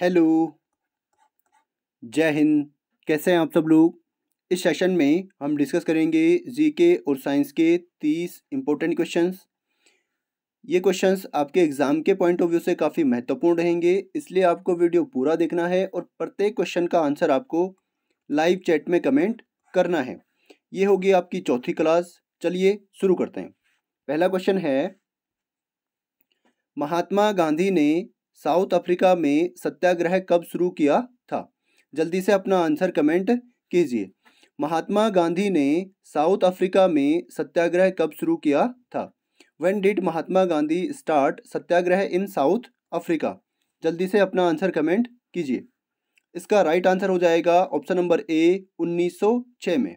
hello जय हिंद कैसे हैं आप सब लोग इस सेशन में हम डिस्कस करेंगे जीके और साइंस के तीस इम्पोर्टेंट क्वेश्चंस ये क्वेश्चंस आपके एग्ज़ाम के पॉइंट ऑफ व्यू से काफ़ी महत्वपूर्ण रहेंगे इसलिए आपको वीडियो पूरा देखना है और प्रत्येक क्वेश्चन का आंसर आपको लाइव चैट में कमेंट करना है ये होगी आपकी चौथी क्लास चलिए शुरू करते हैं पहला क्वेश्चन है महात्मा गांधी ने साउथ अफ्रीका में सत्याग्रह कब शुरू किया था जल्दी से अपना आंसर कमेंट कीजिए महात्मा गांधी ने साउथ अफ्रीका में सत्याग्रह कब शुरू किया था when did Mahatma Gandhi start satyagraha in South Africa जल्दी से अपना आंसर कमेंट कीजिए इसका राइट आंसर हो जाएगा ऑप्शन नंबर ए 1906 में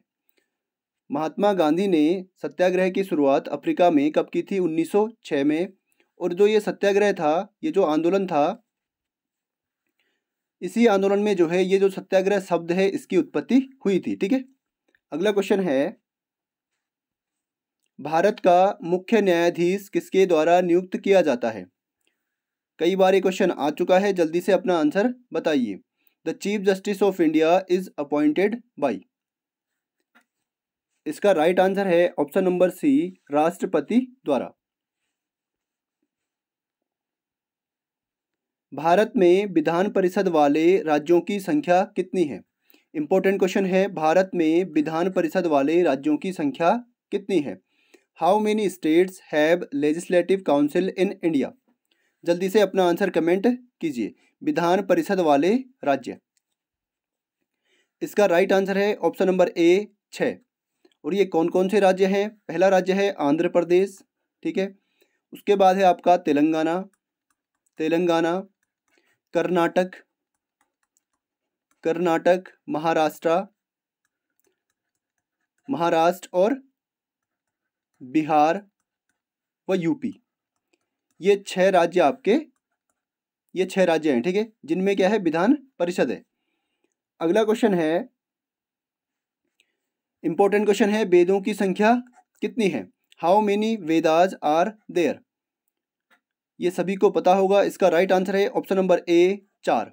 महात्मा गांधी ने सत्याग्रह की शुरुआत अफ्रीका में कब की थी 1906 में और जो ये सत्याग्रह था ये जो आंदोलन था इसी आंदोलन में जो है ये जो सत्याग्रह शब्द है इसकी उत्पत्ति हुई थी ठीक है अगला क्वेश्चन है भारत का मुख्य न्यायाधीश किसके द्वारा नियुक्त किया जाता है कई बार ये क्वेश्चन आ चुका है जल्दी से अपना आंसर बताइए the chief justice of India is appointed by इसका राइट आंसर है ऑप्शन नंबर सी राष्ट्रपति द्वारा भारत में विधान परिषद वाले राज्यों की संख्या कितनी है इंपॉर्टेंट क्वेश्चन है भारत में विधान परिषद वाले राज्यों की संख्या कितनी है how many states have legislative council in India जल्दी से अपना आंसर कमेंट कीजिए विधान परिषद वाले राज्य इसका राइट आंसर है ऑप्शन नंबर ए छः और ये कौन कौन से राज्य हैं पहला राज्य है आंध्र प्रदेश ठीक है उसके बाद है आपका तेलंगाना तेलंगाना कर्नाटक कर्नाटक महाराष्ट्र महाराष्ट्र और बिहार व यूपी ये छह राज्य आपके ये छह राज्य हैं ठीक है जिनमें क्या है विधान परिषद है अगला क्वेश्चन है इंपॉर्टेंट क्वेश्चन है वेदों की संख्या कितनी है how many Vedas are there ये सभी को पता होगा इसका राइट आंसर है ऑप्शन नंबर ए चार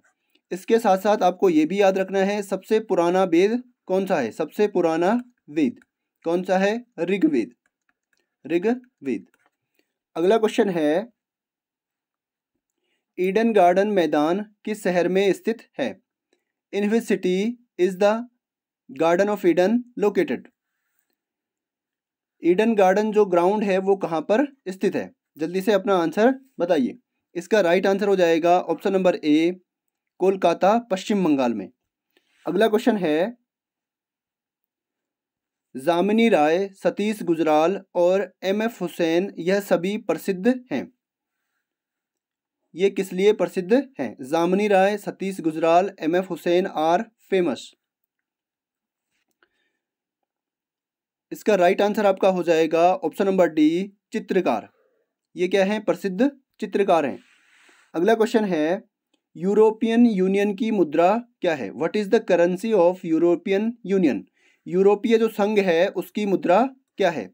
इसके साथ साथ आपको ये भी याद रखना है सबसे पुराना वेद कौन सा है सबसे पुराना वेद कौन सा है ऋग्वेद ऋग्वेद अगला क्वेश्चन है ईडन गार्डन मैदान किस शहर में स्थित है in which city is the garden of Eden located Eden garden जो ग्राउंड है वो कहाँ पर स्थित है जल्दी से अपना आंसर बताइए इसका राइट आंसर हो जाएगा option number A Kolkata Paschim Bangal में अगला क्वेश्चन है जामिनी राय सतीश गुजराल और एम एफ हुसैन यह सभी प्रसिद्ध हैं ये किस लिए प्रसिद्ध हैं Jamini Roy Satish Gujral M F Husain are famous इसका राइट आंसर आपका हो जाएगा ऑप्शन नंबर डी चित्रकार ये क्या है प्रसिद्ध चित्रकार हैं अगला क्वेश्चन है यूरोपियन यूनियन की मुद्रा क्या है what is the currency of European Union यूरोपीय जो संघ है उसकी मुद्रा क्या है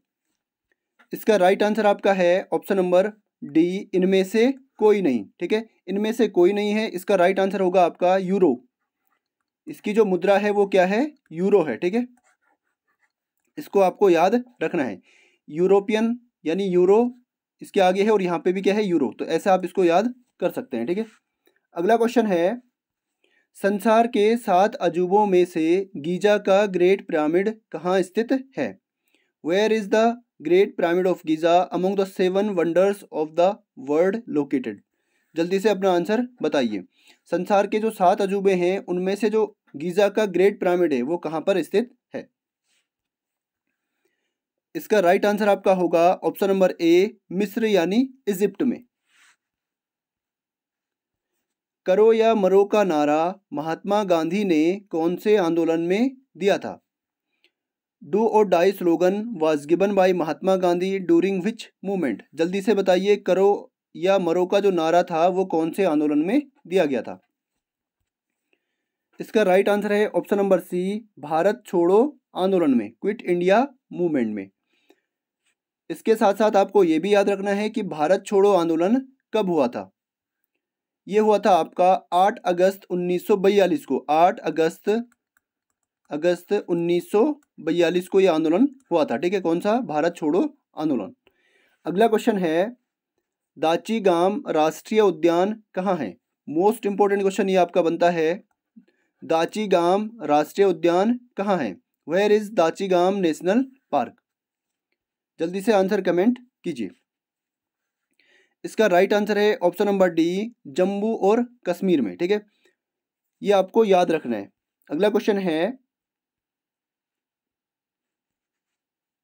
इसका राइट आंसर आपका है ऑप्शन नंबर डी इनमें से कोई नहीं ठीक है इनमें से कोई नहीं है इसका राइट आंसर होगा आपका यूरो इसकी जो मुद्रा है वो क्या है यूरो है ठीक है इसको आपको याद रखना है यूरोपियन यानी यूरो इसके आगे है और यहाँ पे भी क्या है यूरो तो ऐसे आप इसको याद कर सकते हैं ठीक है अगला क्वेश्चन है संसार के सात अजूबों में से गीजा का ग्रेट पिरामिड कहाँ स्थित है where is the great pyramid of Giza among the seven wonders of the world located जल्दी से अपना आंसर बताइए संसार के जो सात अजूबे हैं उनमें से जो गीज़ा का ग्रेट पिरामिड है वो कहाँ पर स्थित इसका राइट आंसर आपका होगा ऑप्शन नंबर ए मिस्र यानी इजिप्ट में करो या मरो का नारा महात्मा गांधी ने कौन से आंदोलन में दिया था do or die slogan was given by Mahatma Gandhi during which movement जल्दी से बताइए करो या मरो का जो नारा था वो कौन से आंदोलन में दिया गया था इसका राइट आंसर है option number C Bharat Chhodo Andolan में क्विट इंडिया मूवमेंट में इसके साथ साथ आपको ये भी याद रखना है कि भारत छोड़ो आंदोलन कब हुआ था ये हुआ था आपका 8 अगस्त 1942 को 8 अगस्त अगस्त 1942 को यह आंदोलन हुआ था ठीक है कौन सा भारत छोड़ो आंदोलन अगला क्वेश्चन है दाची गांव राष्ट्रीय उद्यान कहाँ है मोस्ट इंपॉर्टेंट क्वेश्चन ये आपका बनता है दाची गांव राष्ट्रीय उद्यान कहाँ है वेयर इज दाची गांव नेशनल पार्क जल्दी से आंसर कमेंट कीजिए इसका राइट आंसर है ऑप्शन नंबर डी जम्मू और कश्मीर में ठीक है ये आपको याद रखना है अगला क्वेश्चन है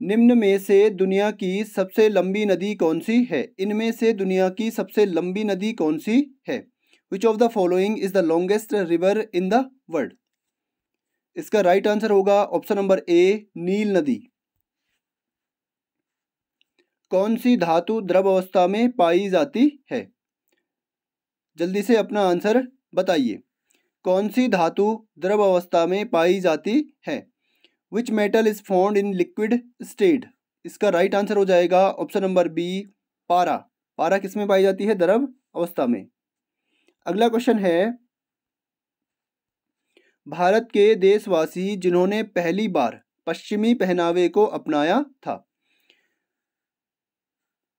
निम्न में से दुनिया की सबसे लंबी नदी कौन सी है इनमें से दुनिया की सबसे लंबी नदी कौन सी है which of the following is the longest river in the world इसका राइट right आंसर होगा ऑप्शन नंबर ए नील नदी कौन सी धातु द्रव अवस्था में पाई जाती है जल्दी से अपना आंसर बताइए कौन सी धातु द्रव अवस्था में पाई जाती है which metal is found in liquid state इसका राइट आंसर हो जाएगा ऑप्शन नंबर बी पारा पारा किस में पाई जाती है द्रव अवस्था में अगला क्वेश्चन है भारत के देशवासी जिन्होंने पहली बार पश्चिमी पहनावे को अपनाया था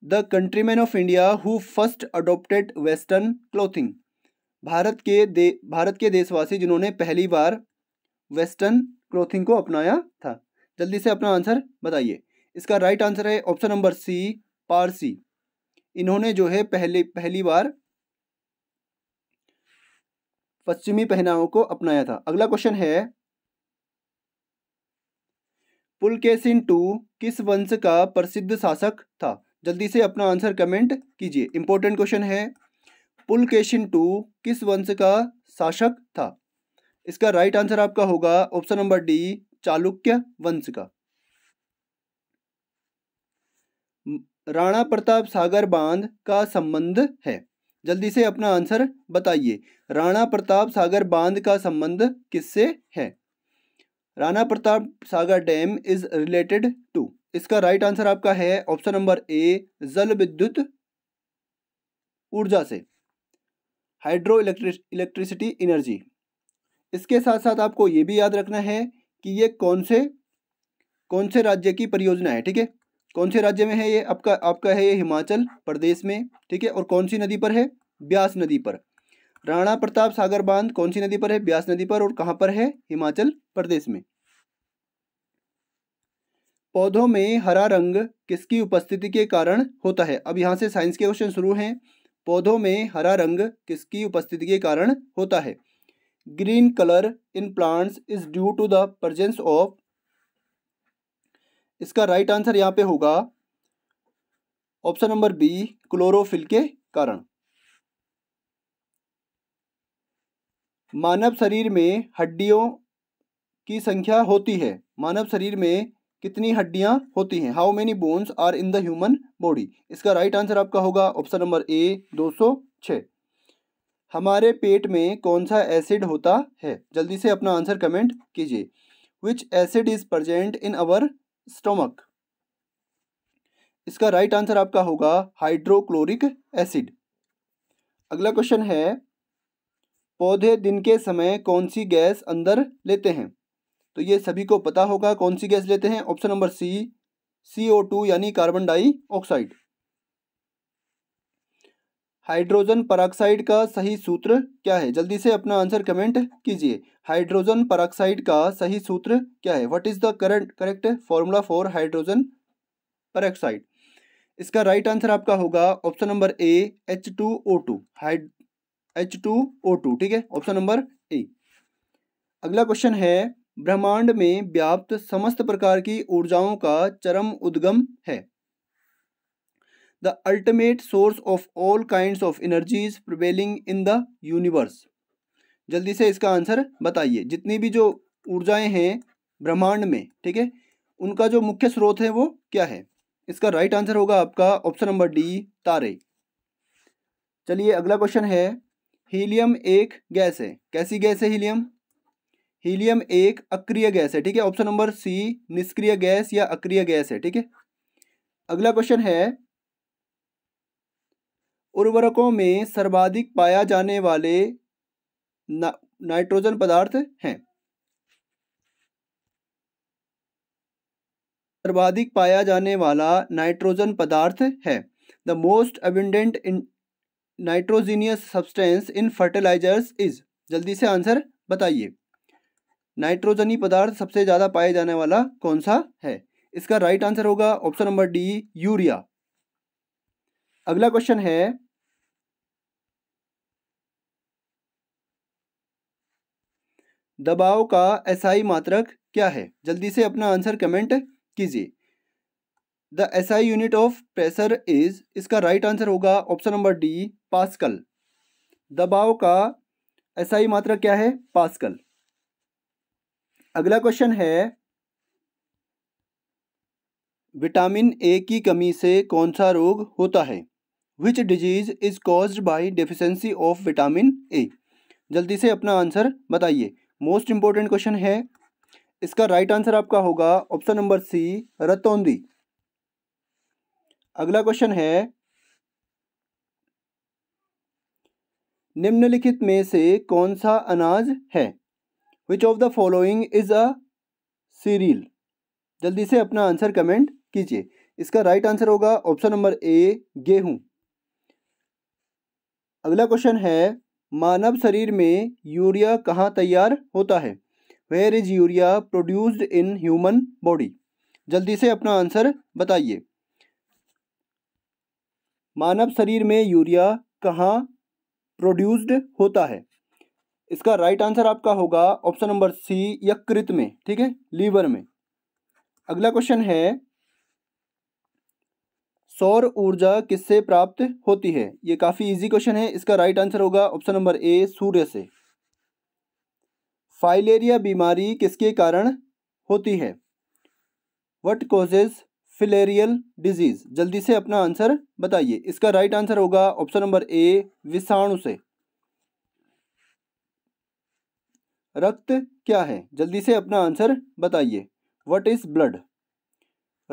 the countrymen of India who first adopted western clothing Bharat के दे भारत के देशवासी जिन्होंने पहली बार वेस्टर्न क्लोथिंग को अपनाया था जल्दी से अपना आंसर बताइए इसका राइट आंसर है ऑप्शन नंबर सी पारसी इन्होंने जो है पहले पहली बार पश्चिमी पहनावों को अपनाया था अगला क्वेश्चन है पुलकेसिन टू किस वंश का प्रसिद्ध शासक था जल्दी से अपना आंसर कमेंट कीजिए इंपॉर्टेंट क्वेश्चन है पुलकेशिन टू किस वंश का शासक था इसका राइट आंसर आपका होगा ऑप्शन नंबर डी चालुक्य वंश का राणा प्रताप सागर बांध का संबंध है जल्दी से अपना आंसर बताइए राणा प्रताप सागर बांध का संबंध किससे है Rana Pratap Sagar dam is related to इसका राइट आंसर आपका है ऑप्शन नंबर ए जल विद्युत ऊर्जा से हाइड्रो इलेक्ट्रिस इलेक्ट्रिसिटी एनर्जी इसके साथ साथ आपको ये भी याद रखना है कि ये कौन से कौन से राज्य की परियोजना है ठीक है कौन से राज्य में है ये आपका आपका है ये हिमाचल प्रदेश में ठीक है और कौन सी नदी पर है ब्यास नदी पर राणा प्रताप सागर बांध कौन सी नदी पर है ब्यास नदी पर और कहाँ पर है हिमाचल प्रदेश में पौधों में हरा रंग किसकी उपस्थिति के कारण होता है अब यहाँ से साइंस के क्वेश्चन शुरू हैं पौधों में हरा रंग किसकी उपस्थिति के कारण होता है green colour in plants is due to the presence of इसका राइट आंसर यहाँ पे होगा ऑप्शन नंबर बी क्लोरोफिल के कारण मानव शरीर में हड्डियों की संख्या होती है मानव शरीर में कितनी हड्डियां होती हैं how many bones are in the human body इसका राइट आंसर आपका होगा ऑप्शन नंबर ए दो सौ हमारे पेट में कौन सा एसिड होता है जल्दी से अपना आंसर कमेंट कीजिए which acid is present in our stomach इसका राइट आंसर आपका होगा हाइड्रोक्लोरिक एसिड अगला क्वेश्चन है पौधे दिन के समय कौन सी गैस अंदर लेते हैं तो ये सभी को पता होगा कौन सी गैस लेते हैं option number C C O two यानी कार्बन डाइऑक्साइड हाइड्रोजन पराक्साइड का सही सूत्र क्या है जल्दी से अपना आंसर कमेंट कीजिए हाइड्रोजन पराक्साइड का सही सूत्र क्या है what is the current correct formula for hydrogen peroxide इसका राइट right आंसर आपका होगा option number A H two O two हाइड एच टू ओ टू ठीक है ऑप्शन नंबर ए अगला क्वेश्चन है ब्रह्मांड में व्याप्त समस्त प्रकार की ऊर्जाओं का चरम उद्गम है the ultimate source of all kind of energies prevailing in the universe जल्दी से इसका आंसर बताइए जितनी भी जो ऊर्जाएं हैं ब्रह्मांड में ठीक है उनका जो मुख्य स्रोत है वो क्या है इसका राइट आंसर होगा आपका ऑप्शन नंबर डी तारे चलिए अगला क्वेश्चन है हीलियम एक गैस है कैसी गैस है हीलियम हीलियम एक अक्रिय गैस है ठीक है ऑप्शन नंबर सी निष्क्रिय गैस या अक्रिय गैस है ठीक है अगला क्वेश्चन है उर्वरकों में सर्वाधिक पाया जाने वाले ना, नाइट्रोजन पदार्थ हैं सर्वाधिक पाया जाने वाला नाइट्रोजन पदार्थ है the most abundant in nitrogenous substance in fertilizers is जल्दी से आंसर बताइए नाइट्रोजनी पदार्थ सबसे ज़्यादा पाया जाने वाला कौन सा है इसका राइट आंसर होगा ऑप्शन नंबर डी यूरिया अगला क्वेश्चन है दबाव का एसआई मात्रक क्या है जल्दी से अपना आंसर कमेंट कीजिए the SI unit of pressure is इसका राइट आंसर होगा ऑप्शन नंबर डी पास्कल दबाव का एसआई मात्रक क्या है पास्कल अगला क्वेश्चन है विटामिन ए की कमी से कौन सा रोग होता है which disease is caused by deficiency of vitamin A जल्दी से अपना आंसर बताइए मोस्ट इंपॉर्टेंट क्वेश्चन है इसका राइट आंसर आपका होगा ऑप्शन नंबर सी रतौंदी अगला क्वेश्चन है निम्नलिखित में से कौन सा अनाज है which of the following is a cereal जल्दी से अपना आंसर कमेंट कीजिए इसका राइट आंसर होगा ऑप्शन नंबर ए गेहूं अगला क्वेश्चन है मानव शरीर में यूरिया कहाँ तैयार होता है where is urea produced in human body जल्दी से अपना आंसर बताइए मानव शरीर में यूरिया कहाँ प्रोड्यूस्ड होता है इसका राइट आंसर आपका होगा ऑप्शन नंबर सी यकृत में ठीक है लीवर में अगला क्वेश्चन है सौर ऊर्जा किससे प्राप्त होती है ये काफ़ी इजी क्वेश्चन है इसका राइट आंसर होगा ऑप्शन नंबर ए सूर्य से फाइलेरिया बीमारी किसके कारण होती है वट कॉजेज फिलेरियल डिजीज़ जल्दी से अपना आंसर बताइए इसका राइट आंसर होगा ऑप्शन नंबर ए विषाणु से रक्त क्या है जल्दी से अपना आंसर बताइए वट इज ब्लड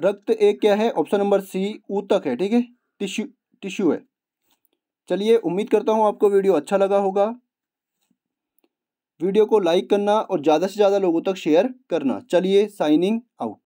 रक्त एक क्या है ऑप्शन नंबर सी ऊतक है ठीक है टिश्यू टिश्यू है चलिए उम्मीद करता हूँ आपको वीडियो अच्छा लगा होगा वीडियो को लाइक करना और ज़्यादा से ज़्यादा लोगों तक शेयर करना चलिए साइनिंग आउट